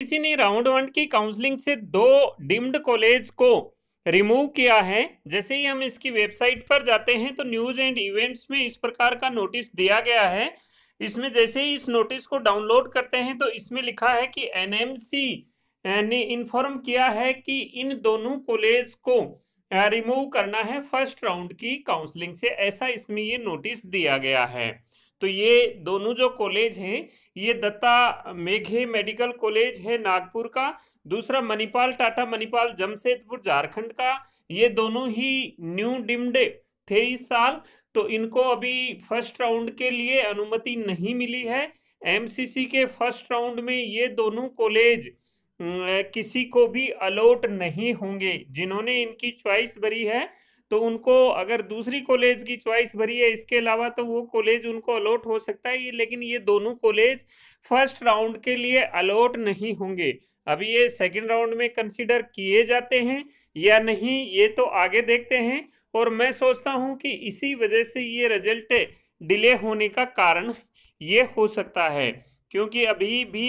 किसी ने round one की काउंसलिंग से दो डिम्ड कॉलेज को रिमूव किया है जैसे ही हम इसकी वेबसाइट पर जाते हैं तो न्यूज एंड इवेंट्स में इस प्रकार का नोटिस दिया गया है इसमें जैसे ही इस नोटिस को डाउनलोड करते हैं तो इसमें लिखा है कि एनएमसी ने इन्फॉर्म किया है कि इन दोनों कॉलेज को रिमूव करना है फर्स्ट राउंड की काउंसलिंग से ऐसा इसमें ये नोटिस दिया गया है तो ये दोनों जो कॉलेज हैं ये दत्ता मेघे मेडिकल कॉलेज है नागपुर का दूसरा मणिपाल टाटा मणिपाल जमशेदपुर झारखंड का ये दोनों ही न्यू डिम्डे थे इस साल तो इनको अभी फर्स्ट राउंड के लिए अनुमति नहीं मिली है एमसीसी के फर्स्ट राउंड में ये दोनों कॉलेज किसी को भी अलॉट नहीं होंगे जिन्होंने इनकी च्वाइस भरी है तो उनको अगर दूसरी कॉलेज की चॉइस भरी है इसके अलावा तो वो कॉलेज उनको अलॉट हो सकता है ये लेकिन ये दोनों कॉलेज फर्स्ट राउंड के लिए अलॉट नहीं होंगे अभी ये सेकंड राउंड में कंसिडर किए जाते हैं या नहीं ये तो आगे देखते हैं और मैं सोचता हूँ कि इसी वजह से ये रिजल्ट डिले होने का कारण ये हो सकता है क्योंकि अभी भी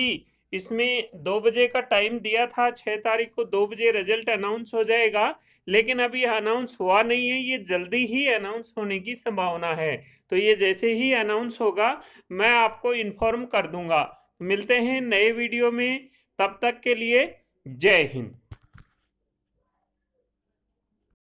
इसमें दो बजे का टाइम दिया था छः तारीख को दो बजे रिजल्ट अनाउंस हो जाएगा लेकिन अभी अनाउंस हुआ नहीं है ये जल्दी ही अनाउंस होने की संभावना है तो ये जैसे ही अनाउंस होगा मैं आपको इन्फॉर्म कर दूंगा मिलते हैं नए वीडियो में तब तक के लिए जय हिंद